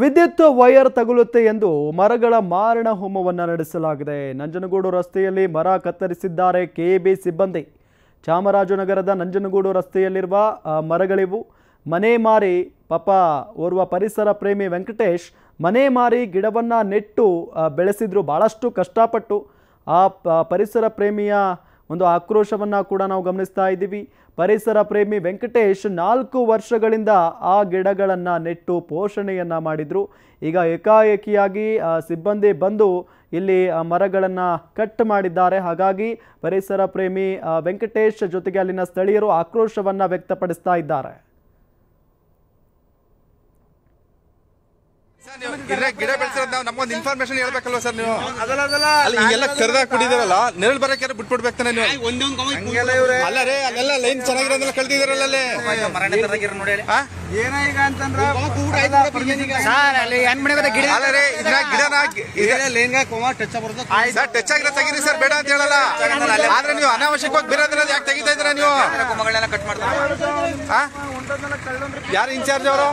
ವಿದ್ಯುತ್ ವೈರ್ ತಗುಲುತ್ತೆ ಎಂದು ಮರಗಳ ಮಾರಣ ಹೋಮವನ್ನು ನಡೆಸಲಾಗಿದೆ ನಂಜನಗೂಡು ರಸ್ತೆಯಲ್ಲಿ ಮರ ಕತ್ತರಿಸಿದ್ದಾರೆ ಕೆಎಬಿ ಸಿಬ್ಬಂದಿ ಚಾಮರಾಜನಗರದ ನಂಜನಗೂಡು ರಸ್ತೆಯಲ್ಲಿರುವ ಮರಗಳಿವು ಮನೆ ಮಾರಿ ಪಾಪ ಓರ್ವ ಪರಿಸರ ಪ್ರೇಮಿ ವೆಂಕಟೇಶ್ ಮನೆ ಮಾರಿ ಗಿಡವನ್ನು ನೆಟ್ಟು ಬೆಳೆಸಿದ್ರು ಭಾಳಷ್ಟು ಕಷ್ಟಪಟ್ಟು ಆ ಪರಿಸರ ಪ್ರೇಮಿಯ ಒಂದು ಆಕ್ರೋಶವನ್ನು ಕೂಡ ನಾವು ಗಮನಿಸ್ತಾ ಇದ್ದೀವಿ ಪರಿಸರ ಪ್ರೇಮಿ ವೆಂಕಟೇಶ್ ನಾಲ್ಕು ವರ್ಷಗಳಿಂದ ಆ ಗಿಡಗಳನ್ನು ನೆಟ್ಟು ಪೋಷಣೆಯನ್ನು ಮಾಡಿದರು ಈಗ ಏಕಾಏಕಿಯಾಗಿ ಸಿಬ್ಬಂದಿ ಬಂದು ಇಲ್ಲಿ ಮರಗಳನ್ನು ಕಟ್ ಮಾಡಿದ್ದಾರೆ ಹಾಗಾಗಿ ಪರಿಸರ ಪ್ರೇಮಿ ವೆಂಕಟೇಶ್ ಜೊತೆಗೆ ಅಲ್ಲಿನ ಸ್ಥಳೀಯರು ಆಕ್ರೋಶವನ್ನು ವ್ಯಕ್ತಪಡಿಸ್ತಾ ಇದ್ದಾರೆ ಗಿಡ ಬೆಳೆಸಿರೋದು ನಾವು ನಮ್ಗೊಂದು ಇನ್ಫಾರ್ಮೇಷನ್ ಹೇಳ್ಬೇಕಲ್ವ ಸರ್ ನೀವು ಅಲ್ಲಿ ಹಿಂಗೆಲ್ಲ ಕರ್ದಾಗ ಕುಡಿದಿರಲ್ಲ ನೆರಳು ಬರಕ್ಕೆ ಬಿಟ್ಬಿಡ್ಬೇಕು ತಾನೆ ನೀವು ಅಲ್ಲ ರೇ ಅಲ್ಲೆಲ್ಲ ಲೈನ್ ಚೆನ್ನಾಗಿರೋದೆಲ್ಲ ಕಳ್ದಿದಿರಲ್ಲ ನೋಡಿ ಏನ ಈಗ ಅಂತಂದ್ರ ಗಿಡ ಅಲ್ಲರೆ ಇದ್ರ ಗಿಡನ ಲೈನ್ ಟಚ್ ಬರ್ತದೆ ಸರ್ ಟಚ್ ಆಗಿರೋ ತೆಗೀರಿ ಸರ್ ಬೇಡ ಅಂತ ಹೇಳಲ್ಲ ಆದ್ರೆ ನೀವು ಅನಾವಶ್ಯಕವಾಗಿ ಬೇರೆ ಯಾಕೆ ತೆಗಿತಾ ಇದ್ರ ನೀವು ಕಟ್ ಮಾಡ್ತಾರೆ ಯಾರು ಇನ್ಚಾರ್ಜ್ ಅವರು